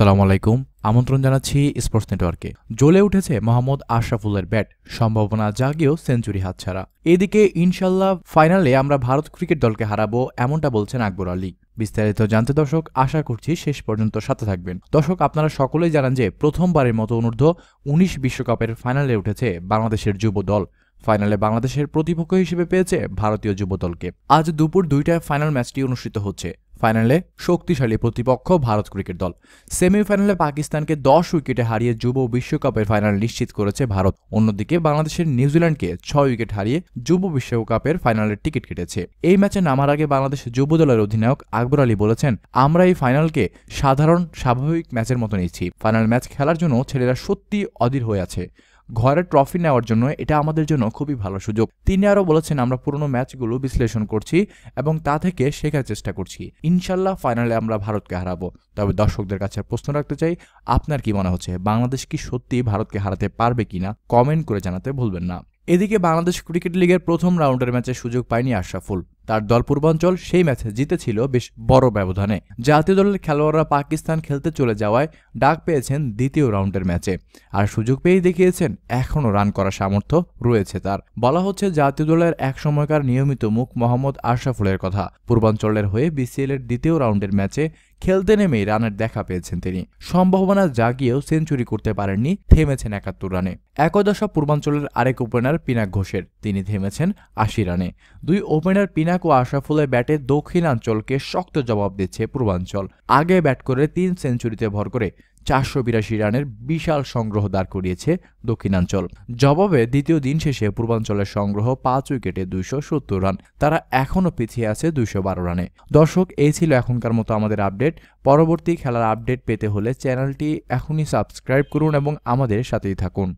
আসসালামু আলাইকুম আমন্ত্রণ জানাচ্ছি স্পোর্টস নেটওয়ার্কে জ্বলে উঠেছে মোহাম্মদ আশরাফুলের ব্যাট সম্ভাবনা জাগিয়েও সেঞ্চুরি হাতছাড়া এদিকে ইনশাল্লাহ ফাইনালে আমরা ভারত ক্রিকেট দলকে হারাবো এমনটা বলছেন আকবর আলী বিস্তারিত জানতে দর্শক আশা করছি শেষ পর্যন্ত সাথে থাকবেন দর্শক আপনারা সকলেই জানান যে প্রথমবারের মতো অনূর্ধ্ব উনিশ বিশ্বকাপের ফাইনালে উঠেছে বাংলাদেশের যুব দল ফাইনালে বাংলাদেশের প্রতিপক্ষ হিসেবে পেয়েছে ভারতীয় যুব দলকে আজ দুপুর দুইটায় ফাইনাল ম্যাচটি অনুষ্ঠিত হচ্ছে ফাইনালে শক্তিশালী প্রতিপক্ষ ভারত ক্রিকেট দল সেমিফাইনালে পাকিস্তানকে দশ উইকেটে হারিয়ে যুব বিশ্বকাপের ফাইনাল নিশ্চিত করেছে ভারত অন্যদিকে বাংলাদেশের নিউজিল্যান্ডকে ছয় উইকেট হারিয়ে যুব বিশ্বকাপের ফাইনালের টিকিট কেটেছে এই ম্যাচে নামার আগে বাংলাদেশ যুব দলের অধিনায়ক আকবর আলী বলেছেন আমরা এই ফাইনালকে সাধারণ স্বাভাবিক ম্যাচের মতো নিচ্ছি ফাইনাল ম্যাচ খেলার জন্য ছেলেরা সত্যি অধীর হয়ে আছে ঘরের ট্রফি নেওয়ার জন্য এটা আমাদের জন্য খুবই ভালো সুযোগ তিনি আরও বলেছেন আমরা পুরনো ম্যাচগুলো বিশ্লেষণ করছি এবং তা থেকে শেখার চেষ্টা করছি ইনশাল্লাহ ফাইনালে আমরা ভারতকে হারাবো তবে দর্শকদের কাছে প্রশ্ন রাখতে চাই আপনার কি মনে হচ্ছে বাংলাদেশ কি সত্যি ভারতকে হারাতে পারবে কিনা কমেন্ট করে জানাতে ভুলবেন না এদিকে বাংলাদেশ ক্রিকেট লিগের প্রথম রাউন্ডের ম্যাচে সুযোগ পায়নি আশরাফুল তার দল পূর্বাঞ্চল সেই ম্যাচে জিতেছিল বেশ বড় ব্যবধানে জাতীয় দলের খেলোয়াড়রা পাকিস্তান খেলতে চলে যাওয়ায় ডাক পেয়েছেন দ্বিতীয় রাউন্ডের ম্যাচে আর সুযোগ পেয়েই দেখিয়েছেন এখনও রান করার সামর্থ্য রয়েছে তার বলা হচ্ছে জাতীয় দলের এক সময়কার নিয়মিত মুখ মোহাম্মদ আশরাফুলের কথা পূর্বাঞ্চলের হয়ে বিসিএল এর দ্বিতীয় রাউন্ডের ম্যাচে খেলতে নেমেই রানের দেখা পেয়েছেন তিনি সম্ভাবনা জাগিয়েও সেঞ্চুরি করতে পারেননি থেমেছেন একাত্তর রানে একদশা পূর্বাঞ্চলের আরেক ওপেনার পিনাক ঘোষের তিনি থেমেছেন আশি রানে দুই ওপেনার পিনাক ও আশরাফুলের ব্যাটে দক্ষিণাঞ্চলকে শক্ত জবাব দিচ্ছে পূর্বাঞ্চল আগে ব্যাট করে তিন সেঞ্চুরিতে ভর করে চারশো বিরাশি রানের বিশাল সংগ্রহ দাঁড় করিয়েছে দক্ষিণাঞ্চল জবাবে দ্বিতীয় দিন শেষে পূর্বাঞ্চলের সংগ্রহ পাঁচ উইকেটে দুইশো সত্তর রান তারা এখনও পিছিয়ে আছে দুইশো বারো রানে দর্শক এই ছিল এখনকার মতো আমাদের আপডেট পরবর্তী খেলার আপডেট পেতে হলে চ্যানেলটি এখনই সাবস্ক্রাইব করুন এবং আমাদের সাথেই থাকুন